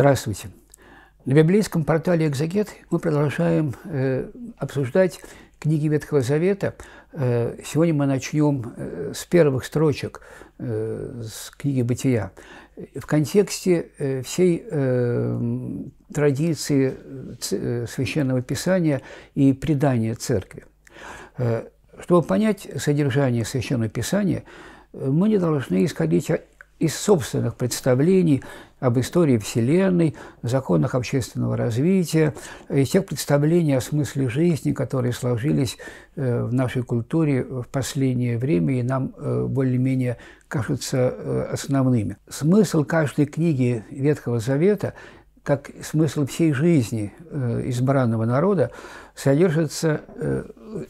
Здравствуйте. На библейском портале «Экзегет» мы продолжаем э, обсуждать книги Ветхого Завета. Э, сегодня мы начнем э, с первых строчек э, с книги «Бытия». В контексте э, всей э, традиции э, э Священного Писания и предания Церкви. Э, чтобы понять содержание Священного Писания, э, мы не должны исходить из собственных представлений об истории Вселенной, законах общественного развития, из тех представлений о смысле жизни, которые сложились э, в нашей культуре в последнее время и нам э, более-менее кажутся э, основными. Смысл каждой книги Ветхого Завета как смысл всей жизни избранного народа содержится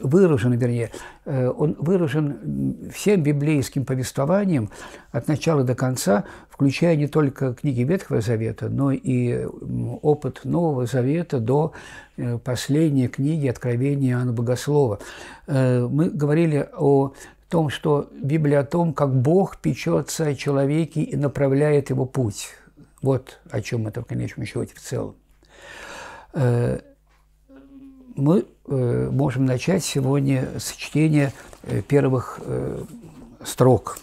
выражен, вернее, э, он выражен всем библейским повествованием от начала до конца, включая не только книги Ветхого Завета, но и опыт Нового Завета до э, последней книги Откровения Иоанна Богослова. Э, мы говорили о том, что Библия о том, как Бог печется о человеке и направляет его путь. Вот о чем это в конечном счете в целом мы э, можем начать сегодня с чтения э, первых э, строк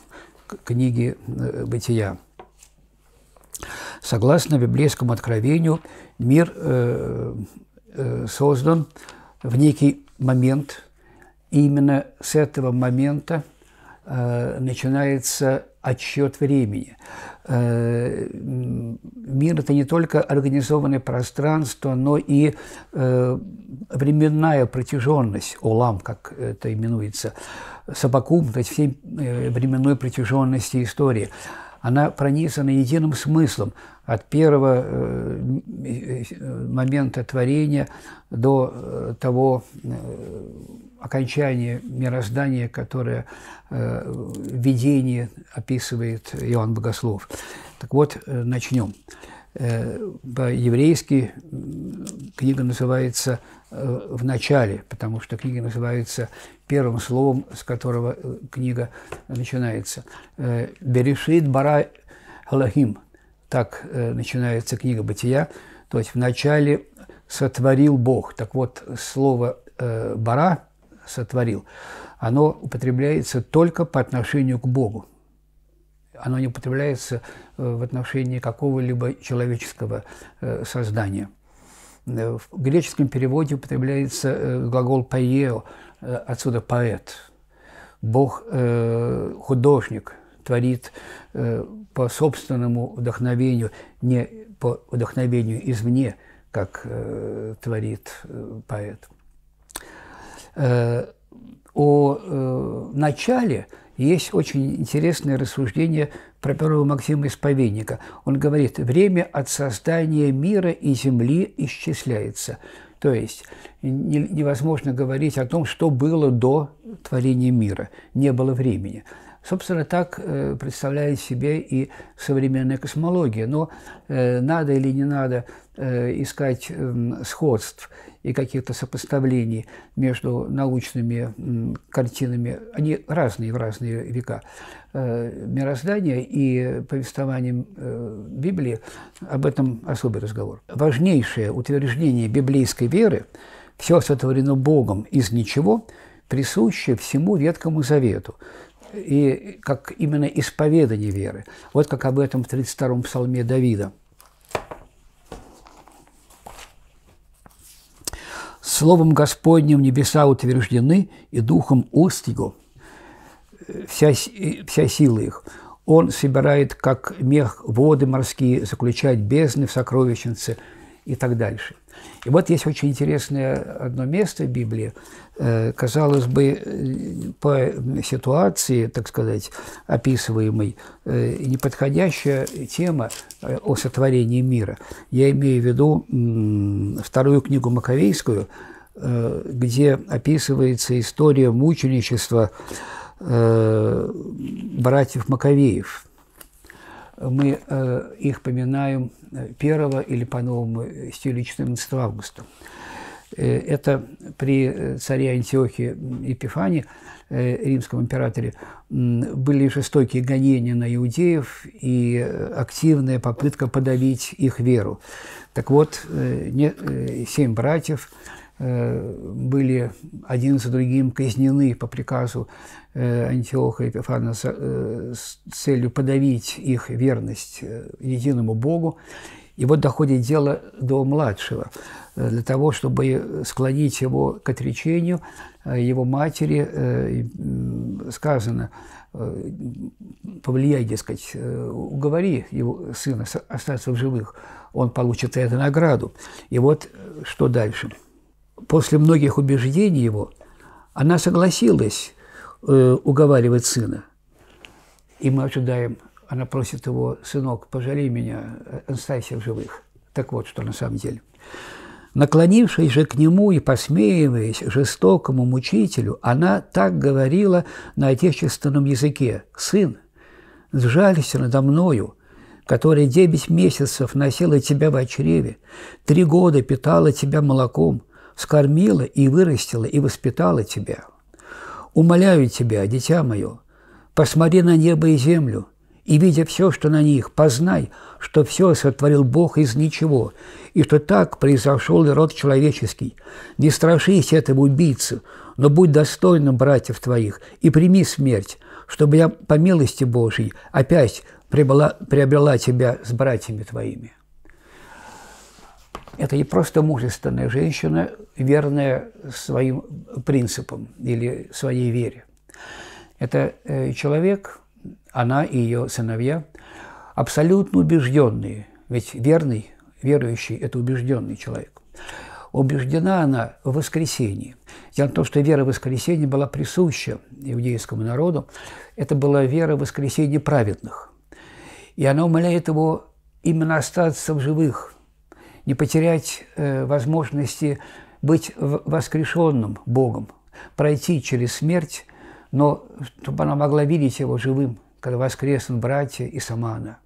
книги «Бытия». Согласно библейскому откровению, мир создан в некий момент. И именно с этого момента начинается отсчет времени. Э, мир – это не только организованное пространство, но и э, временная протяженность, олам, как это именуется, то есть всей э, временной протяженности истории – она пронизана единым смыслом от первого э, э, момента творения до э, того окончания мироздания, которое в видении описывает Иоанн Богослов. Так вот, начнем. По-еврейски книга называется в начале, потому что книга называется первым словом, с которого э, книга начинается. Э, «Берешит бара Аллахим» – так э, начинается книга «Бытия», то есть в начале сотворил Бог». Так вот, слово «бара» – «сотворил», оно употребляется только по отношению к Богу. Оно не употребляется в отношении какого-либо человеческого создания – Э, в греческом переводе употребляется э, глагол поео, э, отсюда «поэт». Бог э, художник творит э, по собственному вдохновению, не по вдохновению извне, как э, творит э, поэт. Э, о э, начале есть очень интересное рассуждение про первого Максима Исповедника. Он говорит, время от создания мира и земли исчисляется. То есть невозможно говорить о том, что было до творения мира. Не было времени. Собственно, так э, представляет себе и современная космология. Но э, надо или не надо э, искать эм, сходств и каких-то сопоставлений между научными картинами, они разные в разные века, Мироздание и повествованием Библии, об этом особый разговор. Важнейшее утверждение библейской веры «все сотворено Богом из ничего» присуще всему Ветхому Завету – и как именно исповедание веры. Вот как об этом в 32-м псалме Давида. Словом Господним небеса утверждены, и духом уст его э, вся, э, вся сила их. Он собирает, как мех, воды морские, заключает бездны в сокровищнице и так дальше – и вот есть очень интересное одно место в Библии. Э, казалось бы, э, по ситуации, так сказать, описываемой, э, неподходящая тема о сотворении мира. Я имею в виду вторую книгу Маковейскую, где описывается история мученичества братьев Маковеев. Мы их поминаем первого или по новому э, стилю 14 августа. Э, это при э, царе Антиохе Эпифане, римском императоре, были жестокие гонения на иудеев и активная попытка подавить их веру. Так вот, семь братьев Э, были один за другим казнены по приказу э, Антиоха и Эпифана э, с целью подавить их верность единому Богу. И вот доходит дело до младшего. Для того, чтобы склонить его к отречению, его матери сказано, повлияй, дескать, уговори его сына остаться в живых, он получит это награду. И вот что дальше – после многих убеждений его, она согласилась э, уговаривать сына. И мы ожидаем, она просит его, сынок, пожалей меня, останься в живых. Так вот, что на самом деле. Наклонившись же к нему и посмеиваясь жестокому мучителю, она так говорила на отечественном языке. «Сын, сжалься надо мною, который девять месяцев носила тебя в очреве, три года питала тебя молоком, скормила и вырастила и воспитала тебя. Умоляю тебя, дитя мое, посмотри на небо и землю, и, видя все, что на них, познай, что все сотворил Бог из ничего, и что так произошел и род человеческий. Не страшись этого убийцы, но будь достойным братьев твоих, и прими смерть, чтобы я, по милости Божьей, опять прибыла, приобрела тебя с братьями твоими». Это не просто мужественная женщина, верная своим принципам или своей вере. Это э, человек, она и ее сыновья, абсолютно убежденные, ведь верный, верующий – это убежденный человек. Убеждена она в воскресении. Дело в том, что вера в воскресение была присуща иудейскому народу. Это была вера в воскресение праведных. И она умоляет его именно остаться в живых – не потерять э, возможности быть воскрешенным Богом, пройти через смерть, но чтобы она могла видеть его живым, когда воскреснут братья и сама она.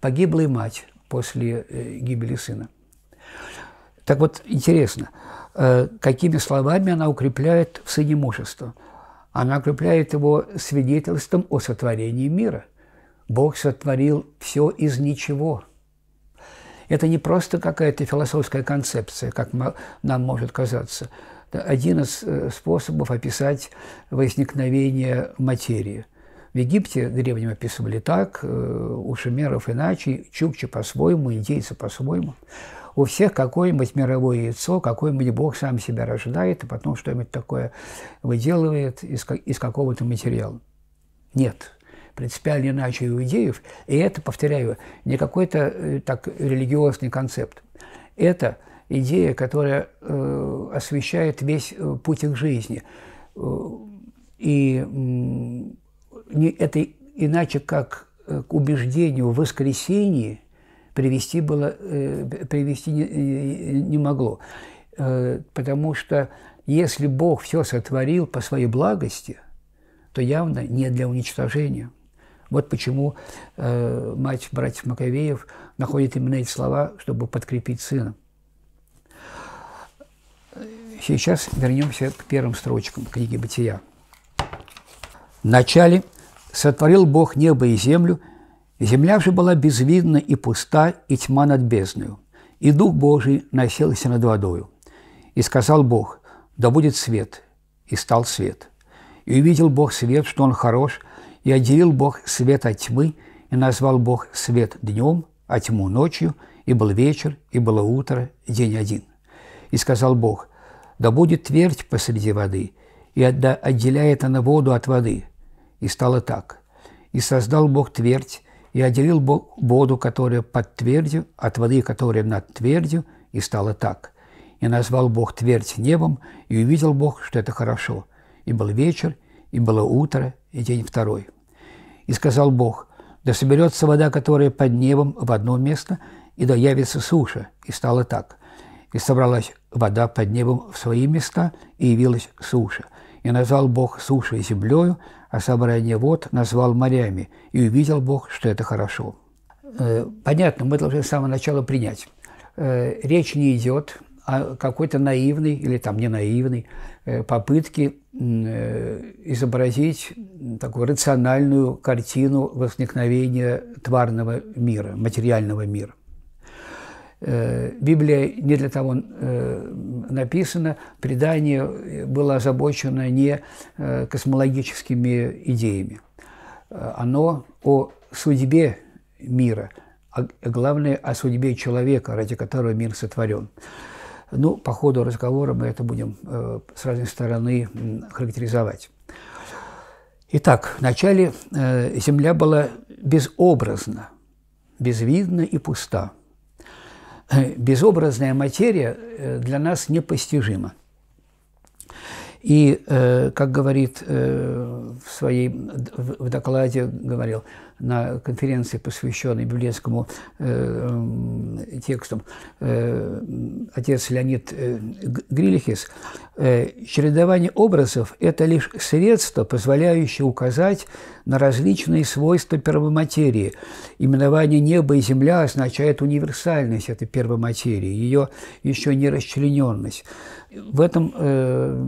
Погибла и мать после э, гибели сына. Так вот, интересно, э, какими словами она укрепляет в сыне мужество? Она укрепляет его свидетельством о сотворении мира. Бог сотворил все из ничего – это не просто какая-то философская концепция, как нам может казаться. Это один из э, способов описать возникновение материи. В Египте древним описывали так, э, у шумеров иначе, чукчи по-своему, индейцы по-своему. У всех какое-нибудь мировое яйцо, какой-нибудь бог сам себя рождает, и потом что-нибудь такое выделывает из, из какого-то материала. Нет, принципиально иначе иудеев. И это, повторяю, не какой-то э, так религиозный концепт. Это идея, которая э, освещает весь э, путь их жизни. Э, и не, это иначе как к убеждению в воскресении привести, было, э, привести не, не могло. Э, потому что если Бог все сотворил по своей благости, то явно не для уничтожения – вот почему э, мать братьев Маковеев находит именно эти слова, чтобы подкрепить сына. Сейчас вернемся к первым строчкам книги «Бытия». «Вначале сотворил Бог небо и землю, земля же была безвидна и пуста, и тьма над бездною. И Дух Божий населся над водою. И сказал Бог, да будет свет, и стал свет. И увидел Бог свет, что он хорош, и отделил Бог свет от тьмы, и назвал Бог свет днем, а тьму ночью, и был вечер, и было утро, день один. И сказал Бог, да будет твердь посреди воды, и да отделяет она воду от воды. И стало так. И создал Бог твердь, и отделил Бог воду, которая под твердью, от воды, которая над твердью, и стало так. И назвал Бог твердь небом, и увидел Бог, что это хорошо. И был вечер, и было утро, и день второй. И сказал Бог, да соберется вода, которая под небом, в одно место, и да явится суша. И стало так. И собралась вода под небом в свои места, и явилась суша. И назвал Бог сушей землею, а собрание вод назвал морями. И увидел Бог, что это хорошо. Э, понятно, мы должны с самого начала принять. Э, речь не идет а какой-то наивной или там не наивной э, попытки э, изобразить такую рациональную картину возникновения тварного мира, материального мира. Э, Библия не для того написана, предание было озабочено не космологическими идеями. А оно о судьбе мира, а главное, о судьбе человека, ради которого мир сотворен. Ну, по ходу разговора мы это будем э, с разной стороны характеризовать. Итак, вначале э, земля была безобразна, безвидна и пуста. Э, безобразная материя для нас непостижима. И, э, как говорит э, в своей в докладе, говорил на конференции, посвященной библейскому э, эм, тексту, отец Леонид Грилихис, чередование образов – это лишь средство, позволяющее указать на различные свойства первоматерии. Именование неба и земля означает универсальность этой первоматерии, ее еще не расчлененность. В этом э,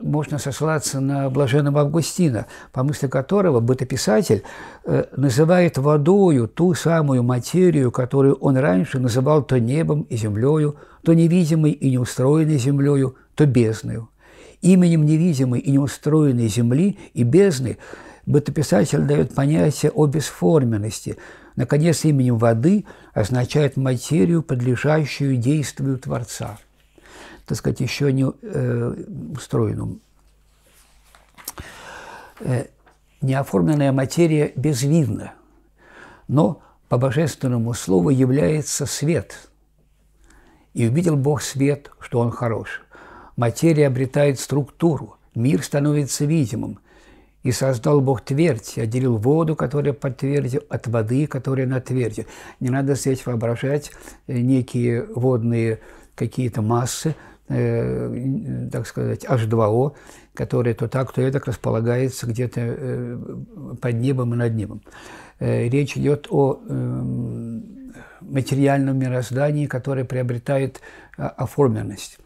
можно сослаться на блаженного Августина, по мысли которого бытописатель э, называет водою ту самую материю, которую он раньше называл то небом и землею, то невидимой и неустроенной землею, то бездною. Именем невидимой и неустроенной земли и бездны бытописатель дает понятие о бесформенности. Наконец, именем воды означает материю, подлежащую действию Творца – так сказать, еще не э, устроенном. Э, неоформленная материя безвидна, но по божественному слову является свет. И увидел Бог свет, что он хорош. Материя обретает структуру, мир становится видимым. И создал Бог твердь, и отделил воду, которая под твердью, от воды, которая на тверди. Не надо здесь воображать э, некие водные какие-то массы, э, так сказать, H2O, который то так, то эдак располагается где-то э, под небом и над небом. Э, речь идет о э, материальном мироздании, которое приобретает э, оформленность.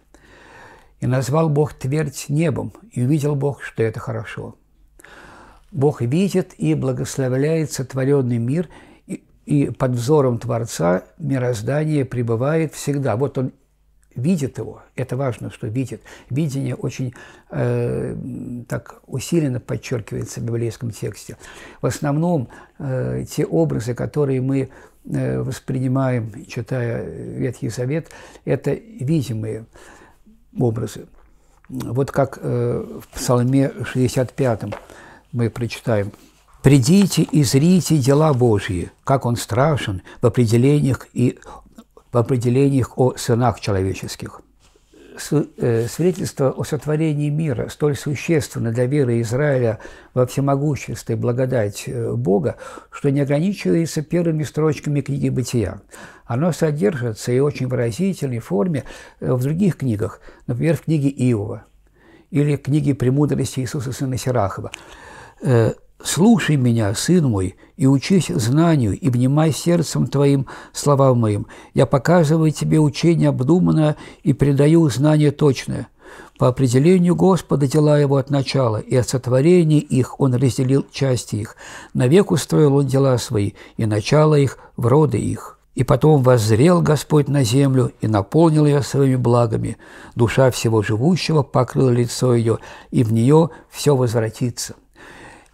«И назвал Бог твердь небом, и увидел Бог, что это хорошо». Бог видит и благословляет сотворенный мир, и, и под взором Творца мироздание пребывает всегда. Вот он видит его. Это важно, что видит. Видение очень э, так усиленно подчеркивается в библейском тексте. В основном э, те образы, которые мы э, воспринимаем, читая Ветхий Завет, это видимые образы. Вот как э, в Псалме 65 мы прочитаем «Придите и зрите дела Божьи, как он страшен в определениях и в определениях о сынах человеческих. Э, свидетельство о сотворении мира, столь существенно для веры Израиля во всемогущество и благодать э, Бога, что не ограничивается первыми строчками книги «Бытия». Оно содержится и очень выразительной форме э, в других книгах, например, в книге Иова или книге «Премудрости Иисуса Сына Сирахова». «Слушай меня, сын мой, и учись знанию, и внимай сердцем твоим словам моим. Я показываю тебе учение обдуманное и предаю знание точное. По определению Господа дела его от начала, и от сотворения их он разделил части их. Навек устроил он дела свои, и начало их в роды их». И потом воззрел Господь на землю и наполнил ее своими благами. Душа всего живущего покрыла лицо ее, и в нее все возвратится.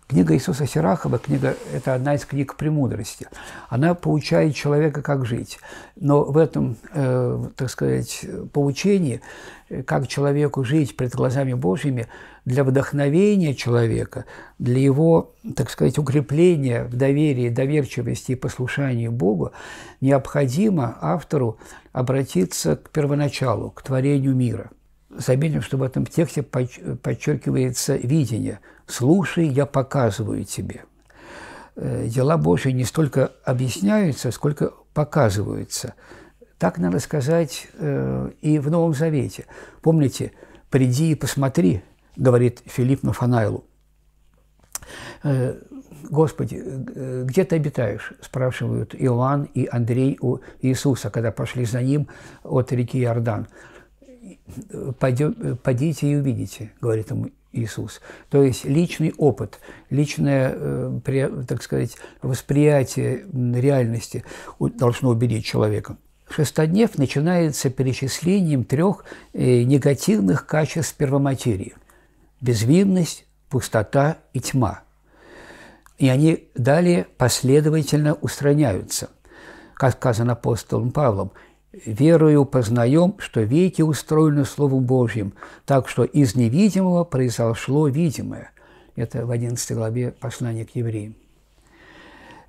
Книга Иисуса Сирахова, книга, это одна из книг премудрости. Она получает человека, как жить. Но в этом, э, так сказать, получении, э, как человеку жить пред глазами Божьими, для вдохновения человека, для его, так сказать, укрепления в доверии, доверчивости и послушании Богу, необходимо автору обратиться к первоначалу, к творению мира – Заметим, что в этом тексте подчеркивается видение. «Слушай, я показываю тебе». Э, дела Божьи не столько объясняются, сколько показываются. Так надо сказать э, и в Новом Завете. Помните, «Приди и посмотри», говорит Филипп Нафанаилу. Э, «Господи, где ты обитаешь?» – спрашивают Иоанн и Андрей у Иисуса, когда пошли за ним от реки Иордан пойдем, э, «Подите и увидите», говорит ему Иисус. То есть личный опыт, личное, э, так сказать, восприятие реальности должно убедить человека. Шестоднев начинается перечислением трех э, негативных качеств первоматерии – безвинность, пустота и тьма. И они далее последовательно устраняются. Как сказано апостолом Павлом – верою познаем, что веки устроены Словом Божьим, так что из невидимого произошло видимое». Это в 11 главе послания к евреям.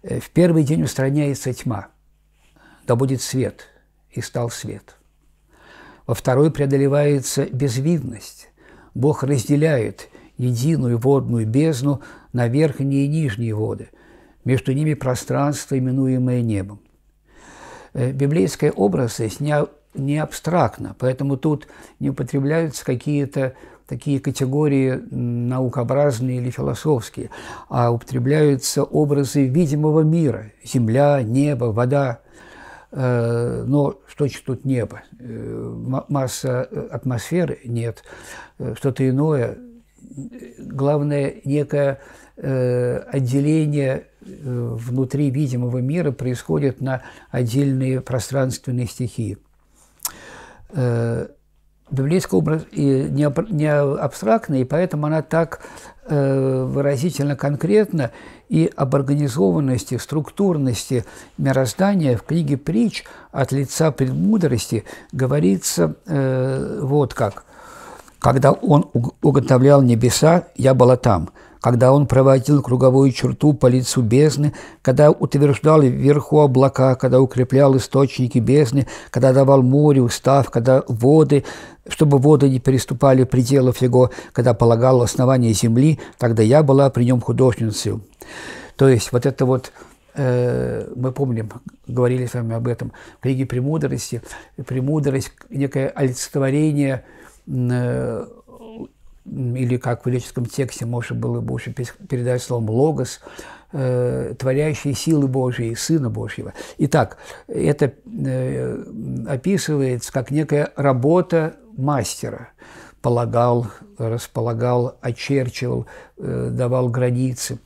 «Э, «В первый день устраняется тьма, да будет свет, и стал свет. Во второй преодолевается безвидность. Бог разделяет единую водную бездну на верхние и нижние воды, между ними пространство, именуемое небом. Э, библейские образы не абстрактно, поэтому тут не употребляются какие-то такие категории наукообразные или философские, а употребляются образы видимого мира – земля, небо, вода. Э, но что тут небо? Э, масса атмосферы нет, что-то иное. Главное – некое отделение Э, внутри видимого мира происходят на отдельные пространственные стихии. Э, библейский образ не абстрактный, и поэтому она так э, выразительно конкретно и об организованности, структурности мироздания в книге «Притч» от лица предмудрости говорится вот как. «Когда он уготовлял небеса, я была там» когда он проводил круговую черту по лицу бездны, когда утверждал вверху облака, когда укреплял источники бездны, когда давал морю устав, когда воды, чтобы воды не переступали пределов его, когда полагал основание земли, тогда я была при нем художницей. То есть вот это вот э, мы помним, говорили с вами об этом, в книге «Премудрости», «Премудрость» – некое олицетворение э, или как в греческом тексте можно было больше передать словом «логос», э, творящие силы Божьи, Сына Божьего. Итак, это э, описывается как некая работа мастера. Полагал, располагал, очерчивал, э, давал границы.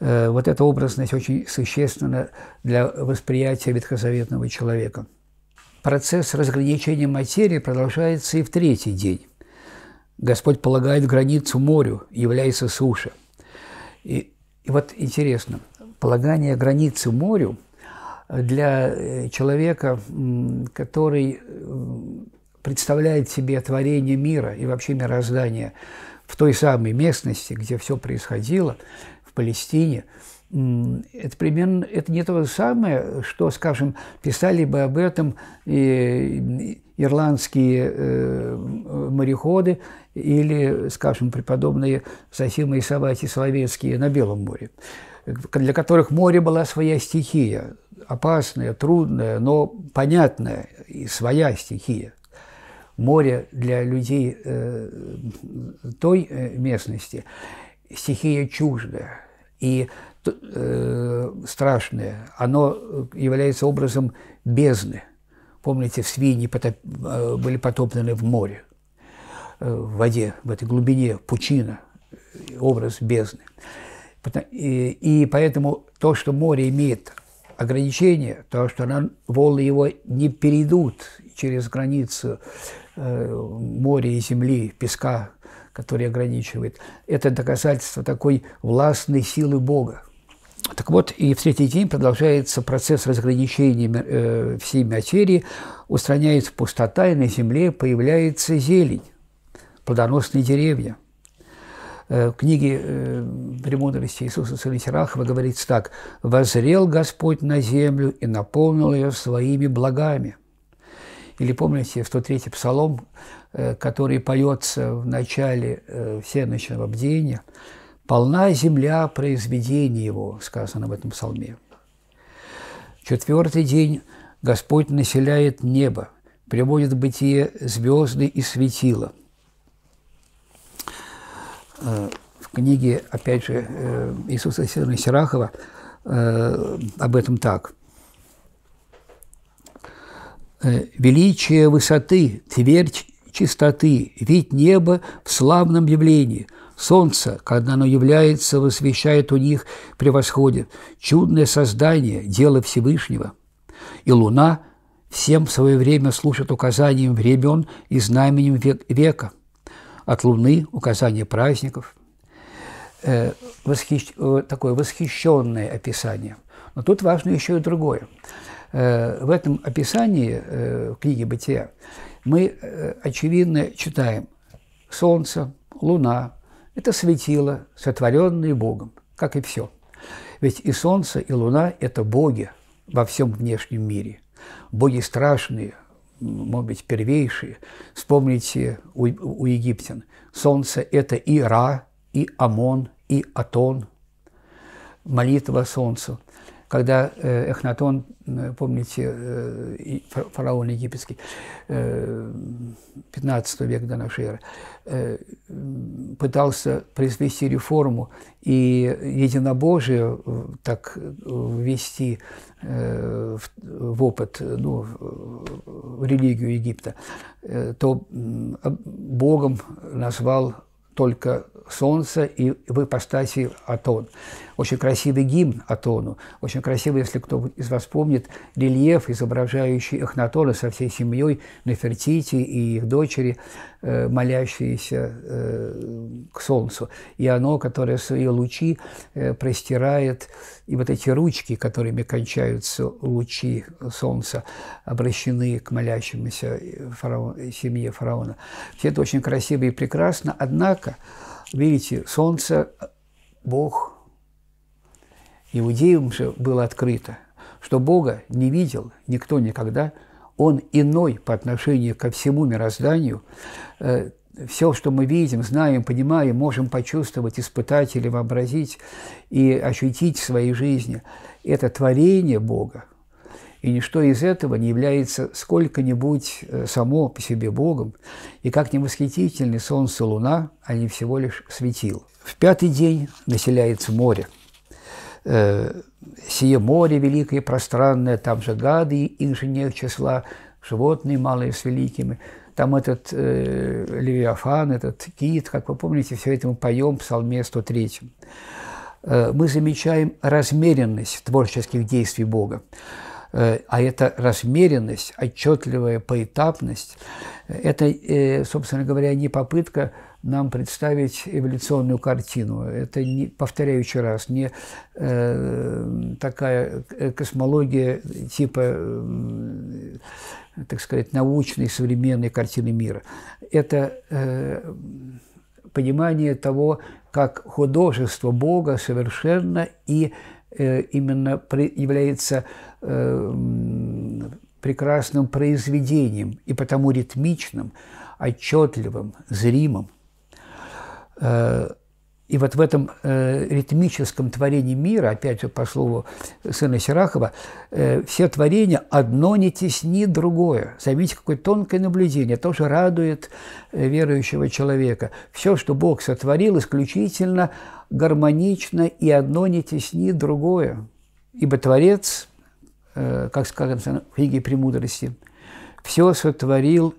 вот эта образность очень существенна для восприятия ветхозаветного человека. Процесс разграничения материи продолжается и в третий день Господь полагает границу морю, является суша. И, и вот интересно, полагание границы морю для э, человека, который э, представляет себе творение мира и вообще мироздание в той самой местности, где все происходило, в Палестине, это примерно это не то же самое, что, скажем, писали бы об этом и, э, ирландские э, мореходы или, скажем, преподобные Сосима и Савати Соловецкие на Белом море, для которых море была своя стихия, опасная, трудная, но понятная и своя стихия. Море для людей э, той э, местности стихия чуждая и э, страшная. Оно является образом бездны – Помните, свиньи потоп... Э, были потоплены в море, э, в воде, в этой глубине, пучина, образ бездны. И, и поэтому то, что море имеет ограничение, то, что она, волны его не перейдут через границу э, моря и земли, песка, который ограничивает, это доказательство такой властной силы Бога. Так вот, и в третий день продолжается процесс разграничения э, всей материи, устраняется пустота, и на земле появляется зелень, плодоносные деревья. Э, в книге э, «Премудрости Иисуса Сына Сирахова» говорится так. «Возрел Господь на землю и наполнил ее своими благами». Или помните 103-й псалом, э, который поется в начале всеночного бдения – Полна земля произведений его, сказано в этом псалме. Четвертый день Господь населяет небо, приводит в бытие звезды и светила. Э, в книге, опять же, э, Иисуса Сергея Серахова э, об этом так. «Величие высоты, твердь чистоты, вид неба в славном явлении – Солнце, когда оно является, восвещает у них, превосходит. Чудное создание, дело Всевышнего. И луна всем в свое время служит указанием времен и знаменем века. От луны – указание праздников. Э, восхищ... Э, такое восхищенное описание. Но тут важно еще и другое. Э, в этом описании э, книги «Бытия» мы, э, очевидно, читаем «Солнце», «Луна», это светило, сотворенное Богом, как и все. Ведь и Солнце, и Луна – это боги во всем внешнем мире. Боги страшные, может быть, первейшие. Вспомните у, у египтян. Солнце – это и Ра, и Амон, и Атон. Молитва Солнцу – когда э, Эхнатон, э, помните, э, фараон египетский, 15 век до нашей эры, пытался произвести реформу и единобожие так ввести в опыт, ну, в религию Египта, то Богом назвал только солнце и в ипостаси Атон. Очень красивый гимн Атону. Очень красивый, если кто из вас помнит, рельеф, изображающий Эхнатона со всей семьей, Нефертити и их дочери, э, молящиеся э, к солнцу. И оно, которое свои лучи э, простирает, и вот эти ручки, которыми кончаются лучи солнца, обращены к молящемуся фараон, семье фараона. Все это очень красиво и прекрасно, однако, видите, солнце, Бог – Иудеям же было открыто, что Бога не видел никто никогда, Он иной по отношению ко всему мирозданию. Э, Все, что мы видим, знаем, понимаем, можем почувствовать, испытать или вообразить и ощутить в своей жизни, это творение Бога. И ничто из этого не является сколько-нибудь э, само по себе Богом. И как не восхитительны солнце луна, они всего лишь светил. В пятый день населяется море – Э, сие море великое, пространное, там же гады инженер числа, животные малые с великими, там этот э, левиафан, этот кит, как вы помните, все это мы поем в Псалме 103 э, мы замечаем размеренность творческих действий Бога. Э, а эта размеренность, отчетливая поэтапность, это, собственно говоря, не попытка нам представить эволюционную картину. Это, не, повторяю еще раз, не э, такая космология типа, э, так сказать, научной современной картины мира. Это э, понимание того, как художество Бога совершенно и э, именно при, является э, прекрасным произведением и потому ритмичным, отчетливым, зримым, Э, и вот в этом э, ритмическом творении мира, опять же по слову сына Сирахова, э, все творения одно не теснит другое. Заметьте, какое тонкое наблюдение, тоже радует э, верующего человека. Все, что Бог сотворил, исключительно гармонично, и одно не теснит другое. Ибо Творец, э, как сказано в книге «Премудрости», все сотворил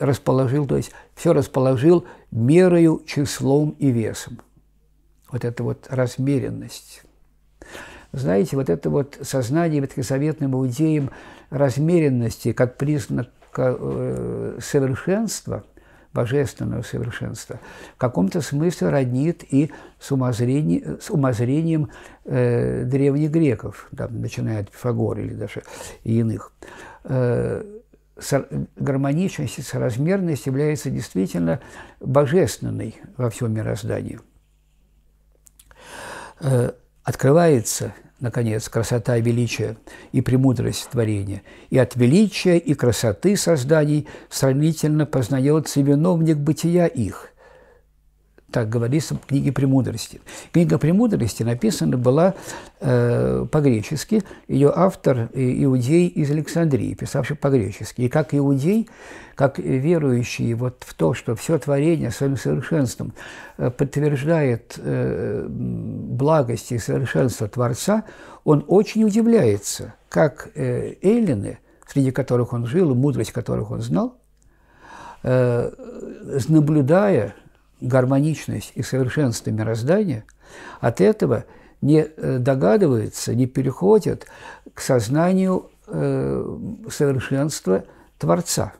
расположил, то есть все расположил мерою, числом и весом. Вот это вот размеренность. Знаете, вот это вот сознание ветхозаветным идеям размеренности как признак э, совершенства, божественного совершенства, в каком-то смысле роднит и с, умозрение, с умозрением э, древних греков, там, начиная от Пифагора или даже иных. Э, гармоничность и соразмерность является действительно божественной во всем мироздании. Э, открывается, наконец, красота величие и премудрость творения. И от величия и красоты созданий сравнительно познается виновник бытия их – так говорится в книге «Премудрости». Книга «Премудрости» написана была э, по-гречески. Ее автор э, – иудей из Александрии, писавший по-гречески. И как иудей, как верующий вот в то, что все творение своим совершенством э, подтверждает э, благость и совершенство Творца, он очень удивляется, как э, эллины, среди которых он жил, и мудрость которых он знал, э, э наблюдая – гармоничность и совершенство мироздания, от этого не э, догадывается, не переходит к сознанию э, совершенства Творца.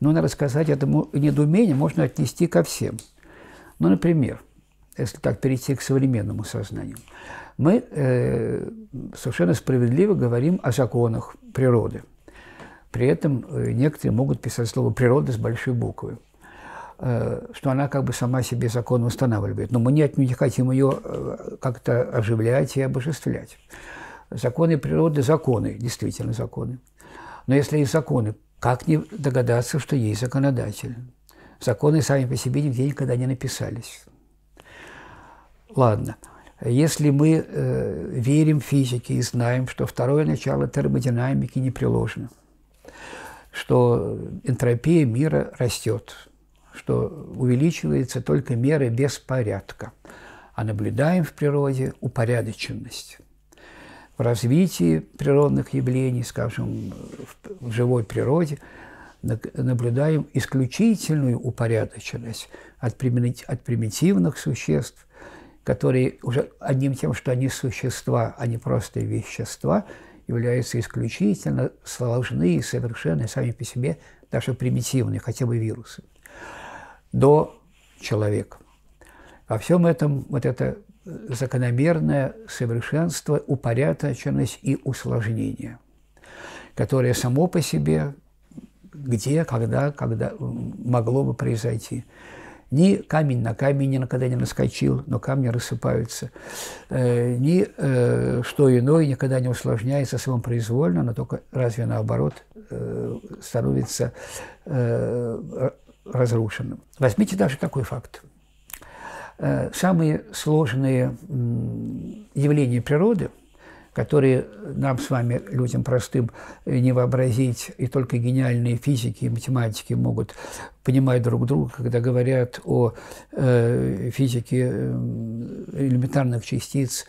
Но надо сказать, этому недоумение можно отнести ко всем. Ну, например, если так перейти к современному сознанию, мы э, совершенно справедливо говорим о законах природы. При этом э, некоторые могут писать слово «природа» с большой буквы – Э, что она как бы сама себе закон устанавливает. Но мы не хотим ее э, как-то оживлять и обожествлять. Законы природы – законы, действительно законы. Но если есть законы, как не догадаться, что есть законодатель? Законы сами по себе нигде никогда не написались. Ладно. Если мы э, верим в физике и знаем, что второе начало термодинамики непреложно, что энтропия мира растет – что увеличивается только меры беспорядка, а наблюдаем в природе упорядоченность. В развитии природных явлений, скажем, в живой природе, наблюдаем исключительную упорядоченность от примитивных существ, которые уже одним тем, что они существа, а не просто вещества, являются исключительно сложные и совершенные сами по себе, даже примитивные, хотя бы вирусы до человека. Во всем этом вот это закономерное совершенство, упорядоченность и усложнение, которое само по себе где, когда, когда могло бы произойти. Ни камень на камень никогда не наскочил, но камни рассыпаются. Э, ни э, что иное никогда не усложняется самопроизвольно, но только разве наоборот э, становится э, разрушенным. Возьмите даже какой факт. Э, самые сложные явления природы, которые нам с вами, людям простым, не вообразить, и только гениальные физики и математики могут понимать друг друга, когда говорят о э, физике э, элементарных частиц,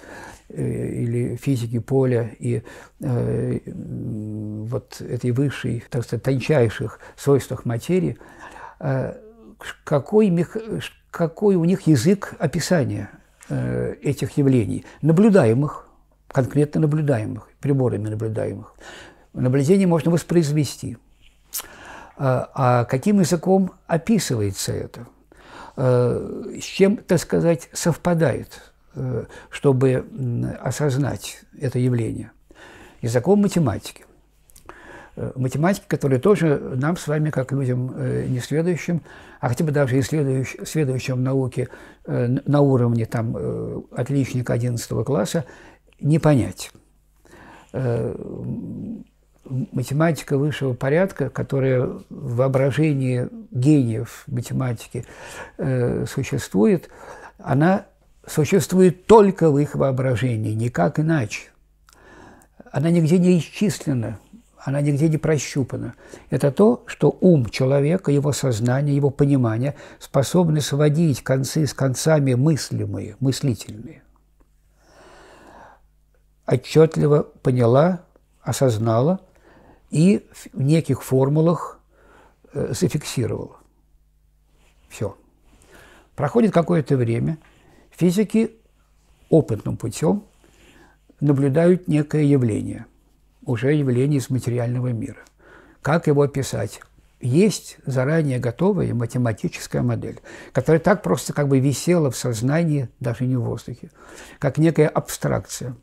или физике поля и вот этой высшей, так сказать, тончайших свойствах материи, Э, какой, какой у них язык описания э, этих явлений, наблюдаемых, конкретно наблюдаемых, приборами наблюдаемых. Наблюдение можно воспроизвести. А, а каким языком описывается это? Э, с чем, так сказать, совпадает, чтобы осознать это явление? Языком математики. Э, математики, которые тоже нам с вами, как людям э, не следующим, а хотя бы даже и следующ, следующим науке э, на уровне там, отличника 11 класса, не понять. Математика высшего порядка, которая в воображении гениев математики существует, она существует только в их воображении, никак иначе. Она нигде не исчислена – она нигде не прощупана. Это то, что ум человека, его сознание, его понимание способны сводить концы с концами мыслимые, мыслительные. Отчетливо поняла, осознала и в неких формулах э, зафиксировала. Все. Проходит какое-то время, физики опытным путем наблюдают некое явление – уже явление из материального мира. Как его описать? Есть заранее готовая математическая модель, которая так просто как бы висела в сознании, даже не в воздухе, как некая абстракция.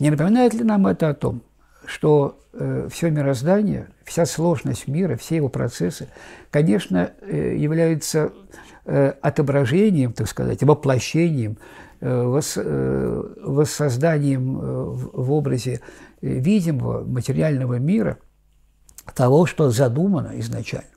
Не напоминает ли нам это о том, что э, все мироздание, вся сложность мира, все его процессы, конечно, э, являются э, отображением, так сказать, воплощением, э, вос, э, воссозданием э, в, в образе Э, видимого материального мира, того, что задумано изначально.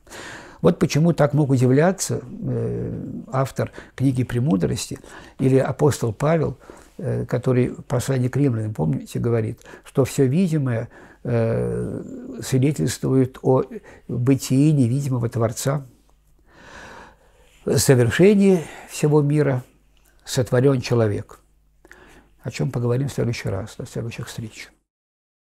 Вот почему так мог удивляться э, автор книги «Премудрости» или апостол Павел, э, который послание к римлянам, помните, говорит, что все видимое э, свидетельствует о бытии невидимого Творца, совершении всего мира сотворен человек, о чем поговорим в следующий раз, на следующих встречах.